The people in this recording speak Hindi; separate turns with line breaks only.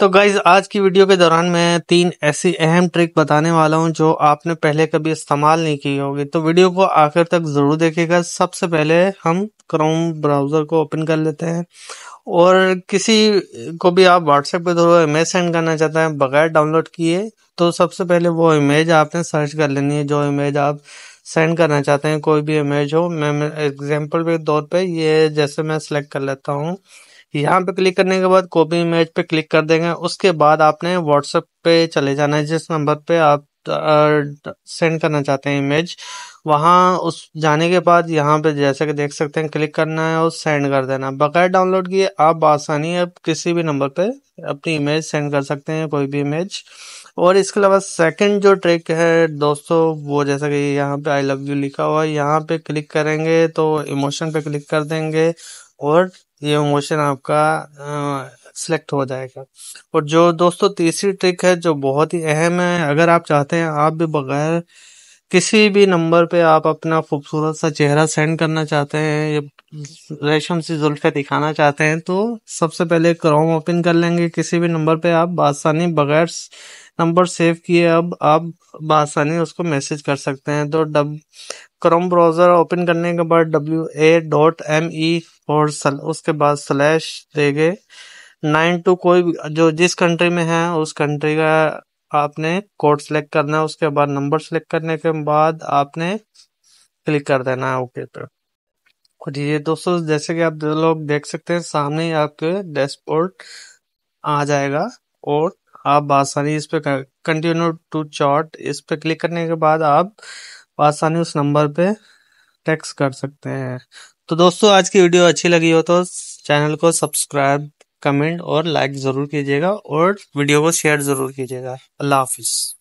तो गाइज आज की वीडियो के दौरान मैं तीन ऐसी अहम ट्रिक बताने वाला हूं जो आपने पहले कभी इस्तेमाल नहीं की होगी तो वीडियो को आखिर तक ज़रूर देखेगा सबसे पहले हम क्रोम ब्राउज़र को ओपन कर लेते हैं और किसी को भी आप व्हाट्सएप पे थ्रो इमेज सेंड करना चाहते हैं बगैर डाउनलोड किए तो सबसे पहले वो इमेज आपने सर्च कर लेनी है जो इमेज आप सेंड करना चाहते हैं कोई भी इमेज हो मैं एग्जाम्पल के तौर पर ये जैसे मैं सेलेक्ट कर लेता हूँ यहाँ पे क्लिक करने के बाद कॉपी इमेज पे क्लिक कर देंगे उसके बाद आपने व्हाट्सएप पे चले जाना है जिस नंबर पे आप सेंड करना चाहते हैं इमेज वहाँ उस जाने के बाद यहाँ पे जैसे कि देख सकते हैं क्लिक करना है और सेंड कर देना बगैर डाउनलोड किए आप आसानी अब किसी भी नंबर पे अपनी इमेज सेंड कर सकते हैं कोई भी इमेज और इसके अलावा सेकंड जो ट्रिक है दोस्तों वो जैसा कि यहाँ पे आई लव यू लिखा हुआ है यहाँ पे क्लिक करेंगे तो इमोशन पे क्लिक कर देंगे और ये मोशन आपका सिलेक्ट हो जाएगा और जो दोस्तों तीसरी ट्रिक है जो बहुत ही अहम है अगर आप चाहते हैं आप भी बगैर किसी भी नंबर पे आप अपना खूबसूरत सा चेहरा सेंड करना चाहते हैं या रेशम सी जुल्फे दिखाना चाहते हैं तो सबसे पहले क्रोम ओपन कर लेंगे किसी भी नंबर पे आप आसानी बगैर नंबर सेव किए अब आप बसानी उसको मैसेज कर सकते हैं तो डब क्रोम ब्राउज़र ओपन करने के बाद W A dot M E और उसके बाद स्लैश देंगे नाइन टू कोई जो जिस कंट्री में है उस कंट्री का आपने कोड सेलेक्ट करना है उसके बाद नंबर सेलेक्ट करने के बाद आपने क्लिक कर देना है ओके पर तो। और ये दोस्तों जैसे कि आप लोग देख सकते हैं सामने ही आपके डैशबोर्ड आ जाएगा और आप आसानी इस पर कंटिन्यू टू चार्ट इस पर क्लिक करने के बाद आप आसानी उस नंबर पे टेक्स्ट कर सकते हैं तो दोस्तों आज की वीडियो अच्छी लगी हो तो चैनल को सब्सक्राइब कमेंट और लाइक ज़रूर कीजिएगा और वीडियो को शेयर ज़रूर कीजिएगा अल्लाह हाफिज़